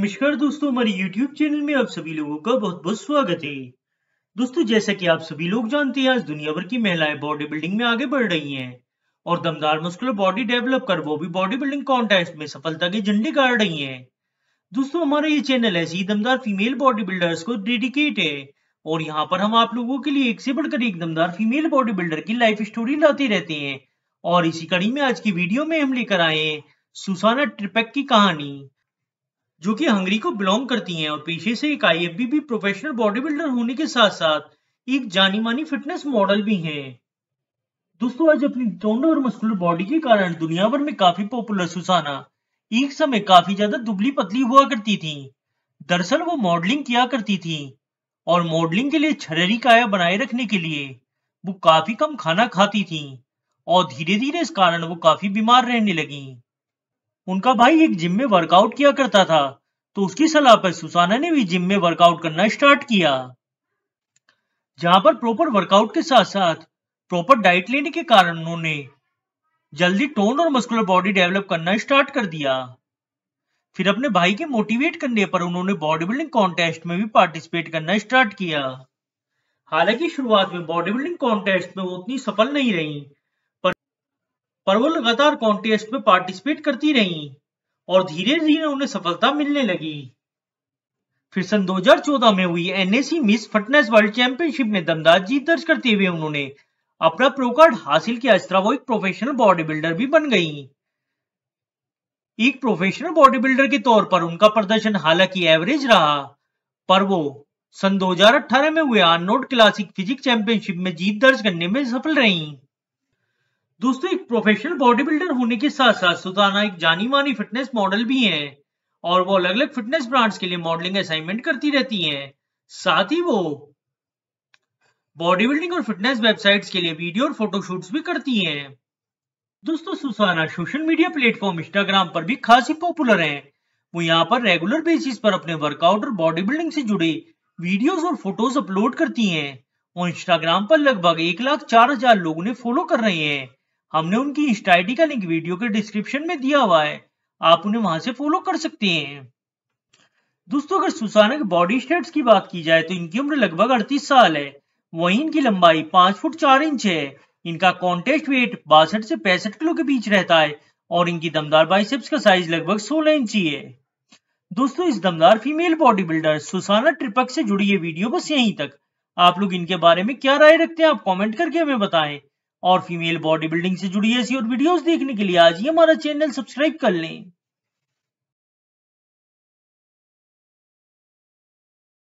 नमस्कार दोस्तों हमारे YouTube चैनल में आप सभी लोगों का बहुत बहुत स्वागत है दोस्तों जैसा कि आप सभी लोग जानते हैं आज दुनिया भर की महिलाएं बॉडी बिल्डिंग में आगे बढ़ रही हैं और दमदार मुस्कुलर बॉडी डेवलप कर वो भी बॉडी बिल्डिंग कॉन्टेस्ट में सफलता के झंडे गाड़ रही हैं दोस्तों हमारा ये चैनल ऐसी ही दमदार फीमेल बॉडी बिल्डर्स को डेडिकेट है और यहाँ पर हम आप लोगों के लिए एक से बढ़कर एक दमदार फीमेल बॉडी बिल्डर की लाइफ स्टोरी लाते रहते हैं और इसी कड़ी में आज की वीडियो में हम लेकर आए सुसाना ट्रिपेक की कहानी जो कि हंगरी को बिलोंग करती हैं और पेशे से एक आई भी प्रोफेशनल बॉडी बिल्डर होने के साथ साथ एक जानी मानी फिटनेस मॉडल भी हैं दोस्तों आज अपनी टोंड और मस्कुलर बॉडी के कारण दुनिया भर में काफी पॉपुलर सुसाना एक समय काफी ज्यादा दुबली पतली हुआ करती थी दरअसल वो मॉडलिंग किया करती थी और मॉडलिंग के लिए छररी काया बनाए रखने के लिए वो काफी कम खाना खाती थी और धीरे धीरे इस कारण वो काफी बीमार रहने लगी उनका भाई एक जिम में वर्कआउट किया करता था तो उसकी सलाह पर सुसाना ने भी जिम में वर्कआउट करना स्टार्ट किया जहां पर प्रॉपर वर्कआउट के साथ साथ प्रॉपर डाइट लेने के कारण उन्होंने जल्दी टोन और मस्कुलर बॉडी डेवलप करना स्टार्ट कर दिया फिर अपने भाई के मोटिवेट करने पर उन्होंने बॉडी बिल्डिंग कॉन्टेस्ट में भी पार्टिसिपेट करना स्टार्ट किया हालांकि शुरुआत में बॉडी बिल्डिंग कॉन्टेस्ट में वो उतनी सफल नहीं रही पर वो लगातार कॉन्टेस्ट में पार्टिसिपेट करती रहीं और धीरे धीरे उन्हें सफलता मिलने लगी फिर सन 2014 में हुई NAC miss fitness world championship में दमदार जीत दर्ज करते हुए उन्होंने अपना प्रो कार्ड हासिल किया इस तरह वो एक प्रोफेशनल बॉडी बिल्डर भी बन गई एक प्रोफेशनल बॉडी बिल्डर के तौर पर उनका प्रदर्शन हालांकि एवरेज रहा पर वो सन 2018 में हुए अनोड क्लासिक फिजिक चैंपियनशिप में जीत दर्ज करने में सफल रहीं दोस्तों एक प्रोफेशनल बॉडी बिल्डर होने के साथ साथ सुताना एक जानी मानी फिटनेस मॉडल भी हैं और वो अलग अलग फिटनेस ब्रांड्स के लिए मॉडलिंग असाइनमेंट करती रहती हैं साथ ही वो बॉडी बिल्डिंग और फिटनेस वेबसाइट्स के लिए वीडियो और फोटोशूट्स भी करती हैं दोस्तों Susana social media platform Instagram पर भी खासी पॉपुलर हैं वो यहाँ पर रेगुलर बेसिस पर अपने वर्कआउट और बॉडी बिल्डिंग से जुड़े वीडियोस और फोटोज अपलोड करती हैं और इंस्टाग्राम पर लगभग एक लाख चार हजार लोगों ने फॉलो कर रहे हैं हमने उनकी आई का लिंक वीडियो के डिस्क्रिप्शन में दिया हुआ है आप उन्हें वहां से फॉलो कर सकते हैं दोस्तों अगर सुसाना के बॉडी स्टेट्स की बात की जाए तो इनकी उम्र लगभग अड़तीस साल है वहीं इनकी लंबाई पांच फुट चार इंच है इनका कॉन्टेस्ट वेट बासठ से पैंसठ किलो के बीच रहता है और इनकी दमदार बाइसेप्स का साइज लगभग सोलह इंच ही है दोस्तों इस दमदार female bodybuilder Susana Tripak से जुड़ी ये वीडियो बस यहीं तक आप लोग इनके बारे में क्या राय रखते हैं आप कमेंट करके हमें बताएं और फीमेल बॉडी बिल्डिंग से जुड़ी ऐसी और वीडियोस देखने के लिए आज ही हमारा चैनल सब्सक्राइब कर लें